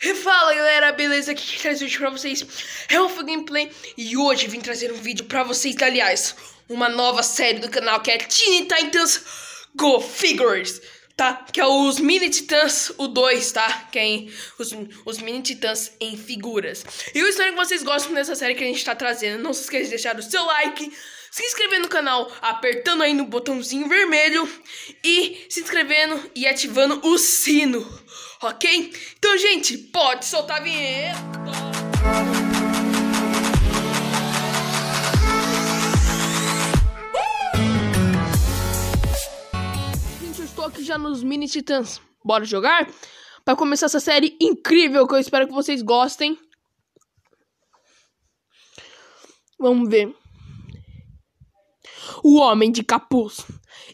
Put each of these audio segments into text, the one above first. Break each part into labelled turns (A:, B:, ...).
A: E fala galera, beleza? Aqui que traz hoje pra vocês é o Gameplay E hoje vim trazer um vídeo pra vocês, aliás Uma nova série do canal que é Teen Titans Go Figures Tá? Que é os Mini Titãs, o 2, tá? Que é os, os Mini Titãs em figuras E eu espero que vocês gostem dessa série que a gente tá trazendo Não se esqueça de deixar o seu like se inscrever no canal apertando aí no botãozinho vermelho e se inscrevendo e ativando o sino ok? Então, gente, pode soltar a vinheta. Uh! Gente, eu estou aqui já nos Mini Titãs. Bora jogar? Para começar essa série incrível que eu espero que vocês gostem. Vamos ver. O Homem de Capuz.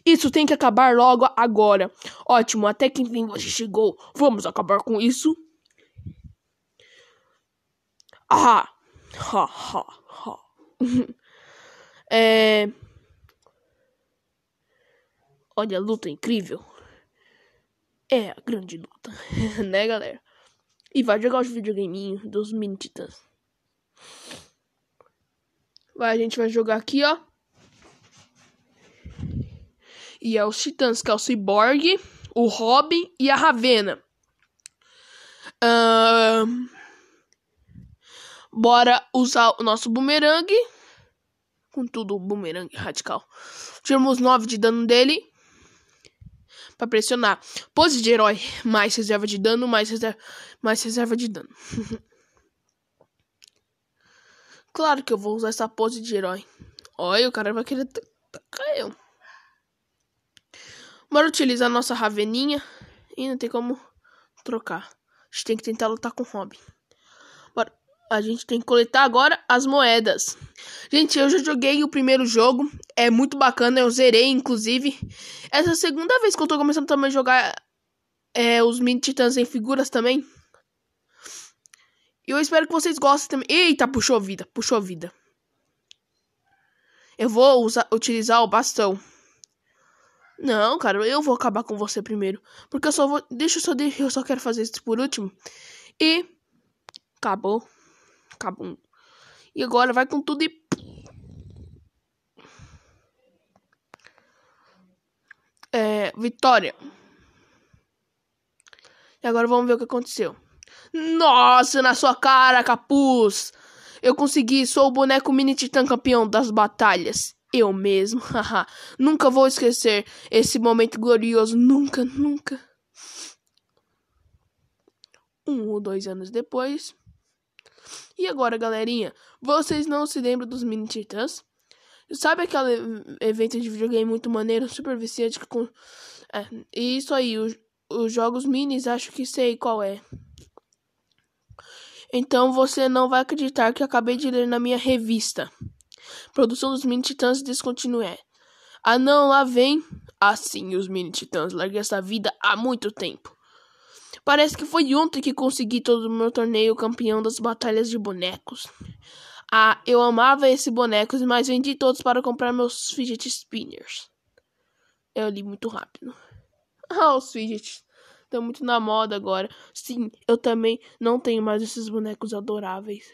A: Isso tem que acabar logo agora. Ótimo, até que enfim você chegou. Vamos acabar com isso. Ah, ha, ha, ha. é... Olha a luta incrível. É a grande luta, né, galera? E vai jogar os videogaminhos dos Mini Titãs. Vai, a gente vai jogar aqui, ó e é os Titãs, que é o Cyborg, o Robin e a Ravena. Uh, bora usar o nosso bumerangue. tudo, o bumerangue radical. Tiramos 9 de dano dele. Pra pressionar. Pose de herói. Mais reserva de dano, mais reserva, mais reserva de dano. claro que eu vou usar essa pose de herói. Olha, o cara vai querer tacar eu. Bora utilizar nossa Raveninha. E não tem como trocar. A gente tem que tentar lutar com o Robin. Bora. A gente tem que coletar agora as moedas. Gente, eu já joguei o primeiro jogo. É muito bacana. Eu zerei, inclusive. Essa é a segunda vez que eu tô começando também a jogar é, os mini titãs em figuras também. E eu espero que vocês gostem também. Eita, puxou vida, puxou vida. Eu vou usar, utilizar o bastão. Não, cara, eu vou acabar com você primeiro. Porque eu só vou. Deixa eu só. Deixa, eu só quero fazer isso por último. E. Acabou. Acabou. E agora vai com tudo e. É, vitória. E agora vamos ver o que aconteceu. Nossa, na sua cara, capuz! Eu consegui, sou o boneco mini titã campeão das batalhas eu mesmo, haha. nunca vou esquecer esse momento glorioso, nunca, nunca. Um ou dois anos depois. E agora, galerinha, vocês não se lembram dos Mini Titãs? Sabe aquele evento de videogame muito maneiro, super viciante? Que com... É, e isso aí, os, os jogos minis, acho que sei qual é. Então você não vai acreditar que acabei de ler na minha revista. Produção dos Mini Titãs descontinua. Ah não, lá vem. Assim, ah, os Mini Titãs larguei essa vida há muito tempo. Parece que foi ontem que consegui todo o meu torneio campeão das batalhas de bonecos. Ah, eu amava esses bonecos, mas vendi todos para comprar meus fidget spinners. É, eu li muito rápido. Ah, os fidgets estão tá muito na moda agora. Sim, eu também não tenho mais esses bonecos adoráveis.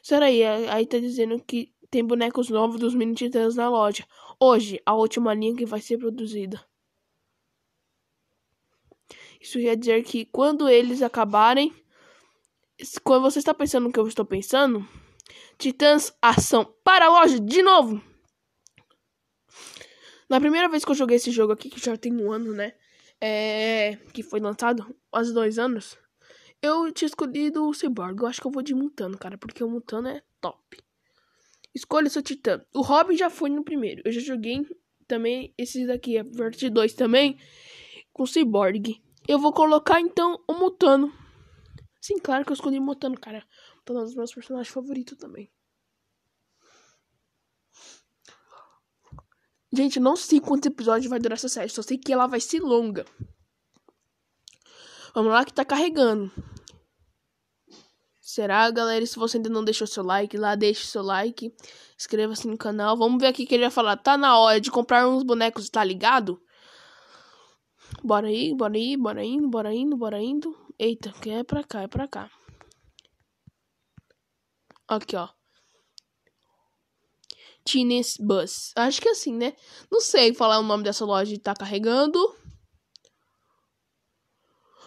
A: Será aí, aí tá dizendo que tem bonecos novos dos Mini Titãs na loja. Hoje, a última linha que vai ser produzida. Isso quer dizer que quando eles acabarem, quando você está pensando no que eu estou pensando, Titãs ação para a loja de novo. Na primeira vez que eu joguei esse jogo aqui, que já tem um ano, né? É, que foi lançado, quase dois anos. Eu tinha escolhido o Cyborg. Eu acho que eu vou de Mutano, cara, porque o Mutano é top. Escolha seu titã. O Robin já foi no primeiro. Eu já joguei também esse daqui, a parte 2 também, com Cyborg. Eu vou colocar então o Mutano. Sim, claro que eu escolhi o Mutano, cara. Mutano é um dos meus personagens favoritos também. Gente, eu não sei quantos episódios vai durar essa série, só sei que ela vai ser longa. Vamos lá que tá carregando. Será, galera? E se você ainda não deixou seu like lá, deixe seu like. Inscreva-se no canal. Vamos ver aqui que ele vai falar. Tá na hora de comprar uns bonecos, tá ligado? Bora aí, bora aí, bora indo, bora indo, bora indo. Eita, que é pra cá, é pra cá. Aqui, ó. Tines Bus. Acho que é assim, né? Não sei falar o nome dessa loja e tá carregando.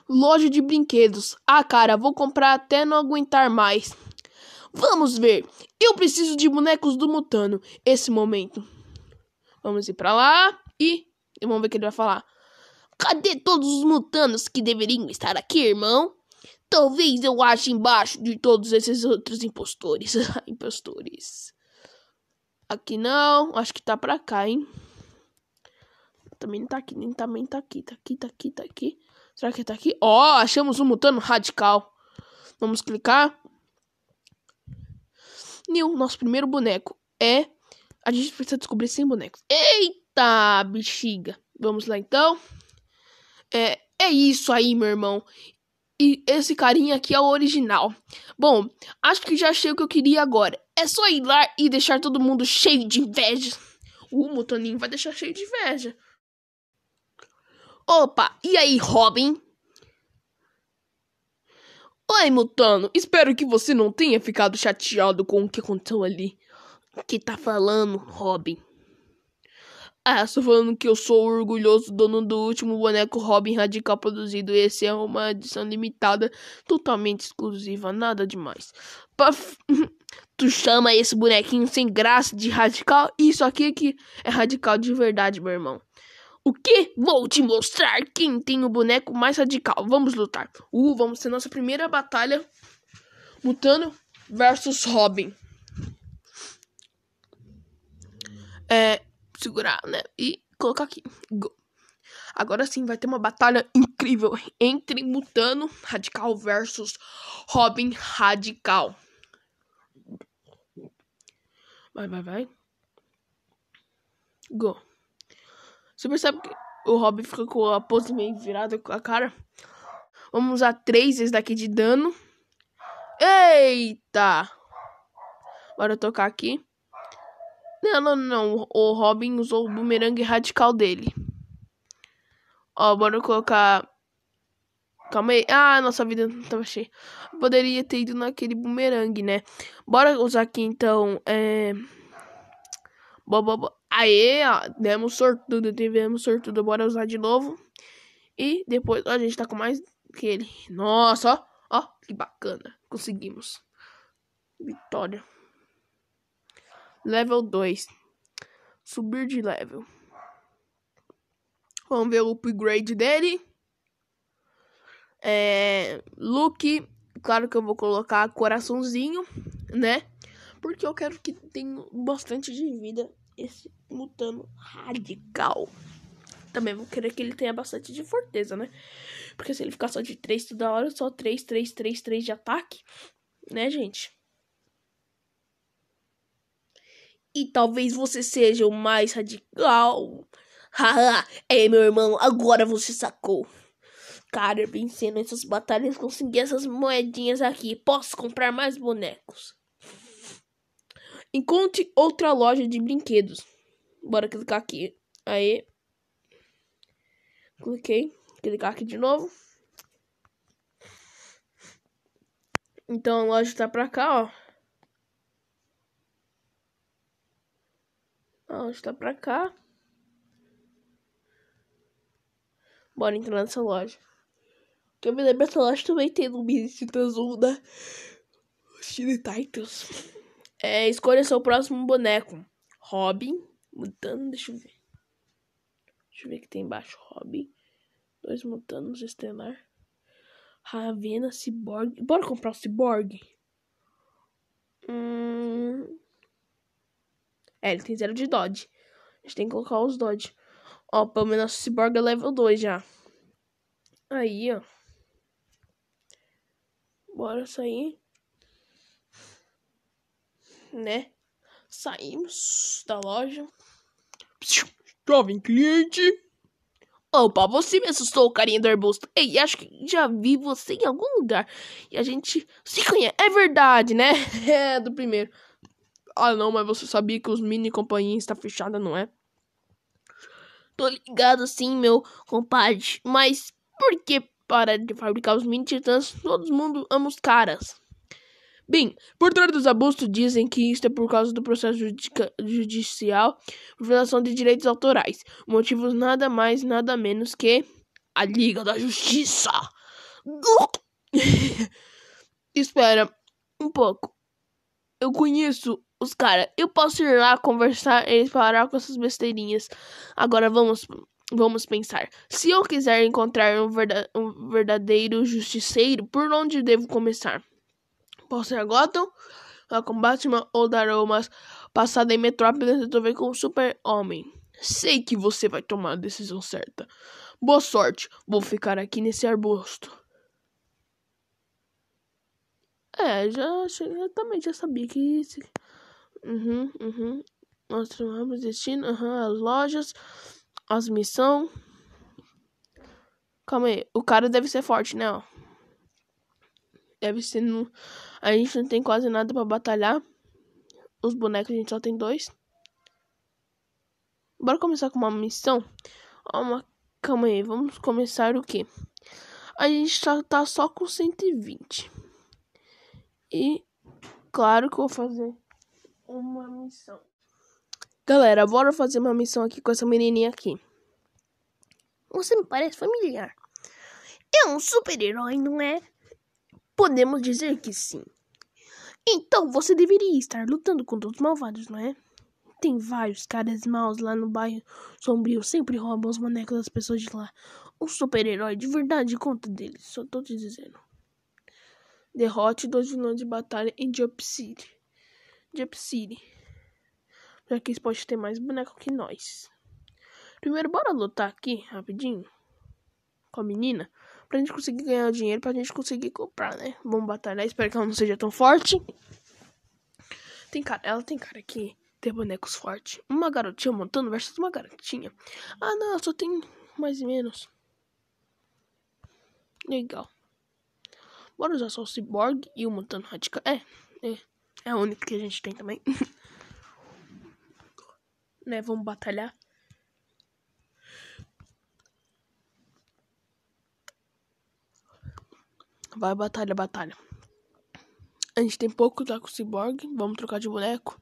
A: Loja de brinquedos. Ah, cara, vou comprar até não aguentar mais. Vamos ver. Eu preciso de bonecos do Mutano. Esse momento. Vamos ir pra lá e vamos ver o que ele vai falar. Cadê todos os mutanos que deveriam estar aqui, irmão? Talvez eu ache embaixo de todos esses outros impostores. impostores. Aqui não. Acho que tá pra cá, hein? Também não tá aqui. Nem também tá aqui. Tá aqui, tá aqui, tá aqui. Será que tá aqui? Ó, oh, achamos um mutano radical. Vamos clicar. New, nosso primeiro boneco é... A gente precisa descobrir 100 bonecos. Eita, bexiga. Vamos lá, então. É, é isso aí, meu irmão. E esse carinha aqui é o original. Bom, acho que já achei o que eu queria agora. É só ir lá e deixar todo mundo cheio de inveja. O Mutoninho vai deixar cheio de inveja. Opa, e aí, Robin? Oi, Mutano. Espero que você não tenha ficado chateado com o que aconteceu ali. O que tá falando, Robin? Ah, só falando que eu sou o orgulhoso dono do último boneco Robin Radical produzido. Esse é uma edição limitada, totalmente exclusiva, nada demais. Paf... tu chama esse bonequinho sem graça de radical? Isso aqui é que é radical de verdade, meu irmão. O que? Vou te mostrar quem tem o boneco mais radical. Vamos lutar. Uh, vamos ter nossa primeira batalha. Mutano versus Robin. É, segurar, né? E colocar aqui. Go. Agora sim vai ter uma batalha incrível entre Mutano Radical versus Robin Radical. Vai, vai, vai. Go. Você percebe que o Robin fica com a pose meio virada com a cara. Vamos usar três daqui de dano. Eita! Bora tocar aqui. Não, não, não. O Robin usou o bumerangue radical dele. Ó, bora colocar... Calma aí. Ah, nossa vida não tava cheia. Poderia ter ido naquele bumerangue, né? Bora usar aqui, então, é... Bo, bo, bo... Aê, ó, demos sortudo, tivemos sortudo, bora usar de novo. E depois, ó, a gente tá com mais que ele. Nossa, ó, ó, que bacana. Conseguimos. Vitória. Level 2. Subir de level. Vamos ver o upgrade dele. É, look, claro que eu vou colocar coraçãozinho, né? Porque eu quero que tenha bastante de vida esse mutano radical. Também vou querer que ele tenha bastante de forteza, né? Porque se ele ficar só de 3 toda hora, só 3, 3, 3, 3 de ataque, né, gente? E talvez você seja o mais radical. Haha, é meu irmão, agora você sacou. Cara, vencendo essas batalhas, consegui essas moedinhas aqui. Posso comprar mais bonecos. Encontre outra loja de brinquedos. Bora clicar aqui. Aí. Cliquei. Clicar aqui de novo. Então a loja tá pra cá, ó. A loja tá pra cá. Bora entrar nessa loja. Que eu me lembro, essa loja também tem no Mini né? Titans 1 da Steel Titans. É, escolha seu próximo boneco. Robin. Mutano, deixa eu ver. Deixa eu ver o que tem embaixo. Robin. Dois mutanos, estelar. Ravena, Cyborg. Bora comprar o Cyborg? Hum... É, ele tem zero de Dodge. A gente tem que colocar os Dodge. Ó, pelo menos o Cyborg é level 2 já. Aí, ó. Bora sair né? Saímos da loja. jovem cliente. Opa, você me assustou, carinha do arbusto. Ei, acho que já vi você em algum lugar. E a gente se conhece. É verdade, né? É, do primeiro. Ah, não, mas você sabia que os mini companhias está fechada, não é? Tô ligado sim, meu compadre. Mas por que para de fabricar os mini titãs? Todo mundo ama os caras. Bem, por trás dos abusos dizem que isto é por causa do processo judica, judicial por violação de direitos autorais. Motivos nada mais, nada menos que a Liga da Justiça. Espera um pouco. Eu conheço os caras. Eu posso ir lá conversar e parar com essas besteirinhas. Agora vamos vamos pensar. Se eu quiser encontrar um, verda um verdadeiro justiceiro, por onde devo começar? posso ser Gotham, com Batman ou Daromas, passada em Metrópolis e também com o Super-Homem. Sei que você vai tomar a decisão certa. Boa sorte, vou ficar aqui nesse arbusto. É, já, já também já sabia que isso. Uhum, uhum. Nós tomamos destino, uhum, as lojas, as missões. Calma aí, o cara deve ser forte, né? deve ser no... A gente não tem quase nada para batalhar. Os bonecos a gente só tem dois. Bora começar com uma missão? Uma... Calma aí, vamos começar o quê? A gente tá, tá só com 120. E claro que eu vou fazer uma missão. Galera, bora fazer uma missão aqui com essa menininha aqui. Você me parece familiar. É um super-herói, não é? Podemos dizer que sim. Então você deveria estar lutando contra os malvados, não é? Tem vários caras maus lá no bairro sombrio, sempre roubam os bonecos das pessoas de lá. Um super-herói de verdade conta deles, só tô te dizendo. Derrote dois vilões de batalha em Jump City. Jump City. Já que eles podem ter mais boneco que nós. Primeiro, bora lutar aqui, rapidinho. Com a menina pra gente conseguir ganhar dinheiro, pra gente conseguir comprar, né? Vamos batalhar, espero que ela não seja tão forte. Tem cara, ela tem cara que ter bonecos fortes. Uma garotinha montando versus uma garotinha. Ah, não, só tem mais e menos. Legal. Bora usar só o Cyborg e o Montano Radical. É, é, é o único que a gente tem também. né, vamos batalhar. Vai, batalha, batalha. A gente tem pouco já com o Cyborg. Vamos trocar de boneco.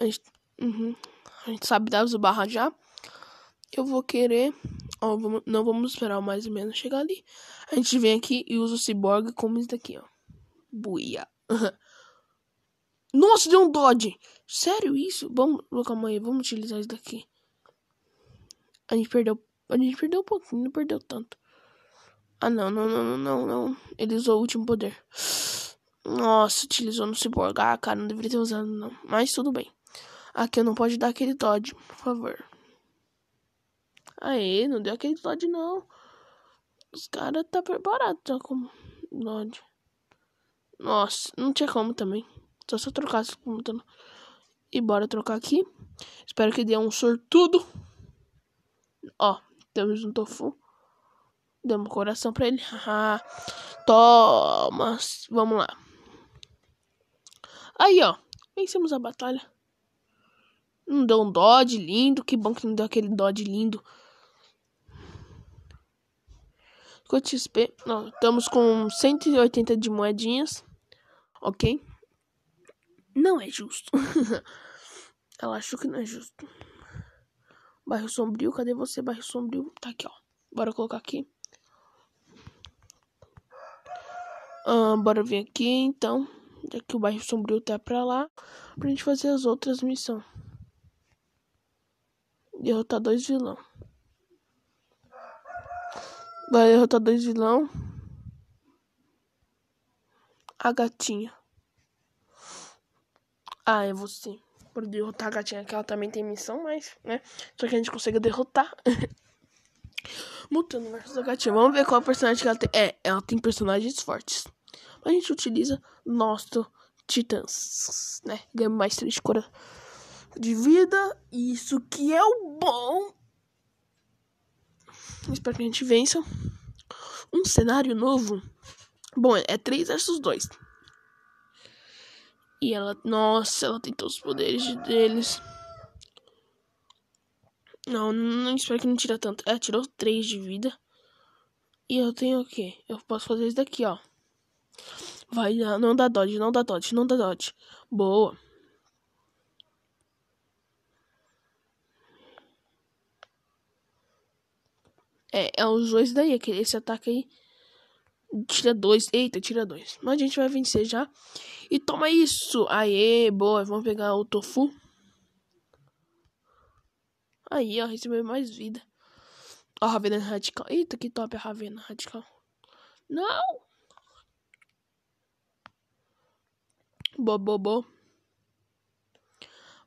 A: A gente, uhum. a gente sabe dar os barra já. Eu vou querer. Ó, vamos, não vamos esperar mais ou menos chegar ali. A gente vem aqui e usa o Cyborg como isso daqui, ó. Buia. Nossa, deu um Dodge. Sério isso? Vamos, calma aí, vamos utilizar isso daqui. A gente perdeu, a gente perdeu um pouquinho, não perdeu tanto. Ah, não, não, não, não, não. Ele usou o último poder. Nossa, utilizou no Cyborg. Ah, cara, não deveria ter usado, não. Mas tudo bem. Aqui eu não pode dar aquele Dodge, por favor. Aê, não deu aquele Dodge, não. Os caras tá preparado já tá com Dodge. Nossa, não tinha como também. Só se eu trocasse E bora trocar aqui. Espero que dê um sortudo. Ó, temos um tofu. Deu um coração pra ele. Ah, Toma. Vamos lá. Aí, ó. Vencemos a batalha. Não deu um dodge lindo. Que bom que não deu aquele dodge lindo. Quanto XP? Não, estamos com 180 de moedinhas. Ok? Não é justo. Ela achou que não é justo. Bairro Sombrio, cadê você, Bairro Sombrio? Tá aqui, ó. Bora colocar aqui. Ah, bora vir aqui então, já que o bairro sombrio tá pra lá, pra gente fazer as outras missões. Derrotar dois vilão. Vai derrotar dois vilão. A gatinha. Ah, é você. Por derrotar a gatinha, que ela também tem missão, mas, né? Só que a gente consegue derrotar. Mutando versus Akatia. Vamos ver qual personagem que ela tem. É, ela tem personagens fortes. A gente utiliza nosso Titãs, né? Ganha mais três de cor de vida. Isso que é o bom. Espero que a gente vença. Um cenário novo. Bom, é 3 versus 2. E ela, nossa, ela tem todos os poderes deles. Não, não espero que não tira tanto. É, tirou 3 de vida. E eu tenho o quê? Eu posso fazer isso daqui, ó. Vai, não dá dodge, não dá dodge, não dá dodge. Boa. É, é os dois daí, aquele, esse ataque aí. Tira dois, eita, tira dois. Mas a gente vai vencer já. E toma isso! Aê, boa, vamos pegar o tofu. Aí, ó, recebeu mais vida. Ó, Ravena Radical. Eita, que top a Ravena Radical. Não! Bo, bo, bo.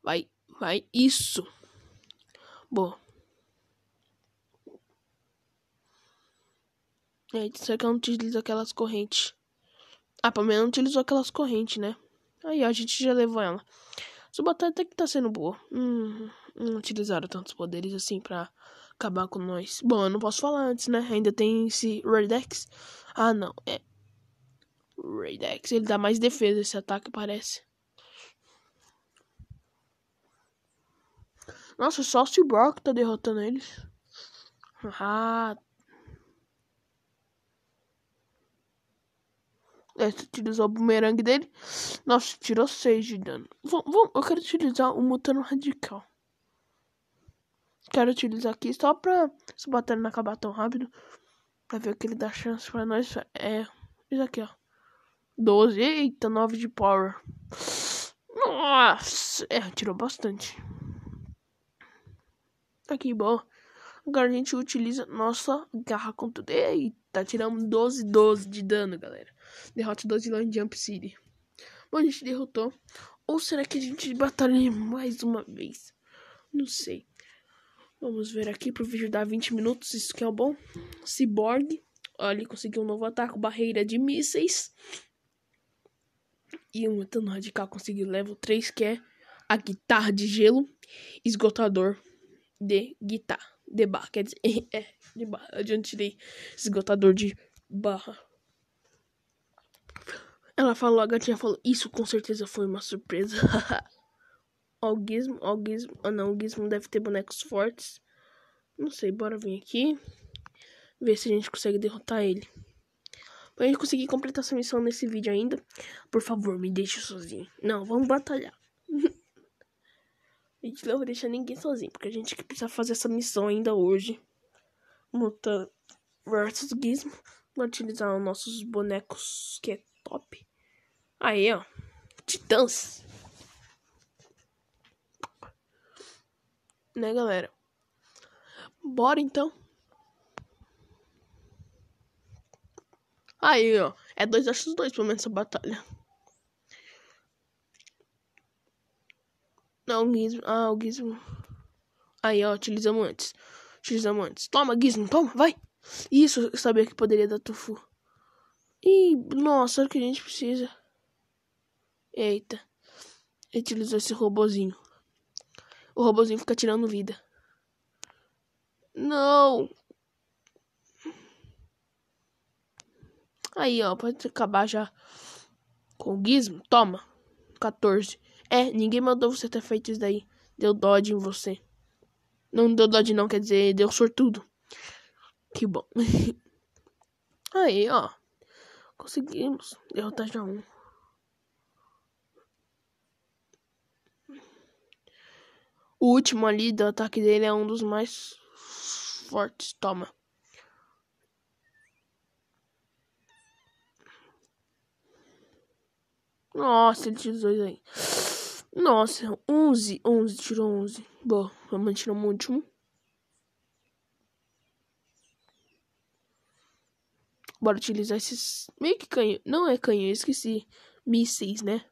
A: Vai, vai, isso. Boa. Eita, é, será que ela não utiliza aquelas correntes? Ah, pelo menos não utilizou aquelas correntes, né? Aí, ó, a gente já levou ela. Essa batalha até que tá sendo boa. Hum não utilizaram tantos poderes assim para acabar com nós. Bom, eu não posso falar antes, né? Ainda tem esse Raidex? Ah, não, é. Raidex. ele dá mais defesa esse ataque, parece. Nossa, só o Cyborg tá derrotando eles. Ah. Essa é, utilizou o bumerangue dele. Nossa, tirou 6 de dano. Vom, eu quero utilizar o Mutano Radical. Quero utilizar aqui só pra essa batalha não acabar tão rápido. Pra ver o que ele dá chance pra nós. É. Isso aqui, ó. 12. Eita, 9 de power. Nossa! É, tirou bastante. Tá aqui, bom. Agora a gente utiliza nossa garra com tudo. Eita, tiramos 12, 12 de dano, galera. Derrote 12 lá em Jump City. Bom, a gente derrotou. Ou será que a gente batalha mais uma vez? Não sei. Vamos ver aqui pro vídeo dar 20 minutos, isso que é o bom. Cyborg, olha, conseguiu um novo ataque, barreira de mísseis. E um mutano radical conseguiu level 3, que é a guitarra de gelo, esgotador de guitarra, de barra, quer dizer, é, de barra, de esgotador de barra. Ela falou, a gatinha falou, isso com certeza foi uma surpresa. Ó, o Gizmo, ó, o Gizmo. Ah, não, o Gizmo deve ter bonecos fortes. Não sei, bora vir aqui. Ver se a gente consegue derrotar ele. Pra gente conseguir completar essa missão nesse vídeo ainda, por favor, me deixe sozinho. Não, vamos batalhar. a gente não vai deixar ninguém sozinho, porque a gente precisa fazer essa missão ainda hoje. muta versus Gizmo. Vou utilizar os nossos bonecos que é top. Aí, ó. Titãs. né, galera? Bora então. Aí, ó. É 2 versus 2, pelo menos, essa batalha. Não, Gizmo. Ah, o Gizmo. Aí, ó, utilizamos antes. Utilizamos antes. Toma, Gizmo, toma, vai. Isso, eu sabia que poderia dar tofu. Ih, nossa, olha o que a gente precisa. Eita. Utilizou esse robozinho o robôzinho fica tirando vida. Não! Aí, ó, pode acabar já com o gizmo. Toma! 14. É, ninguém mandou você ter feito isso daí. Deu dodge em você. Não deu dodge não, quer dizer, deu sortudo. Que bom. Aí, ó. Conseguimos derrotar já um. O último ali do ataque dele é um dos mais fortes. Toma. Nossa, ele tira dois aí. Nossa, 11. 11, tirou 11. Boa, vamos tirar o um último. Bora utilizar esses... Meio que canhão. Não é canhão, esqueci. Mísseis, né?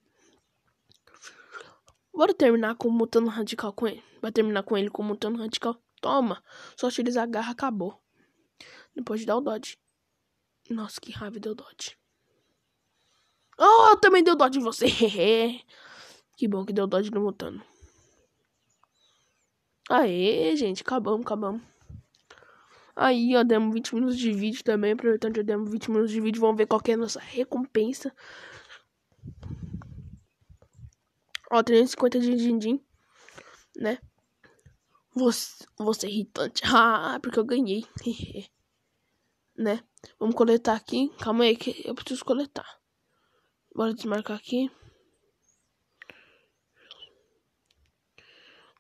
A: Bora terminar com o mutano radical com ele. Vai terminar com ele com o mutano radical. Toma! Só tiras a garra, acabou. Depois de dar o dodge. Nossa, que raiva deu dodge. Oh, também deu dodge em você. que bom que deu dodge no mutano. Aê, gente, acabamos, acabamos. Aí, ó, demos 20 minutos de vídeo também. Aproveitando que demos 20 minutos de vídeo, vamos ver qual é a nossa recompensa. Ó, 350 de din-din, né? Você, você é irritante. Ah, porque eu ganhei. né? Vamos coletar aqui. Calma aí, que eu preciso coletar. Bora desmarcar aqui.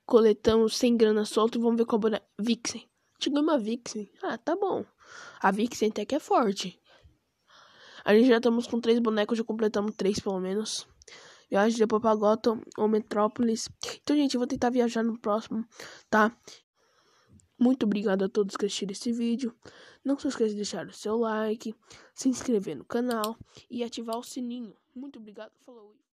A: Coletamos sem grana solta vamos ver qual boneco. Vixen. Chegou uma Vixen. Ah, tá bom. A Vixen até que é forte. A gente já estamos com três bonecos, já completamos três pelo menos viagem, depois pra Gotham ou Metrópolis. Então, gente, eu vou tentar viajar no próximo, tá? Muito obrigado a todos que assistiram esse vídeo. Não se esqueça de deixar o seu like, se inscrever no canal e ativar o sininho. Muito obrigado, falou.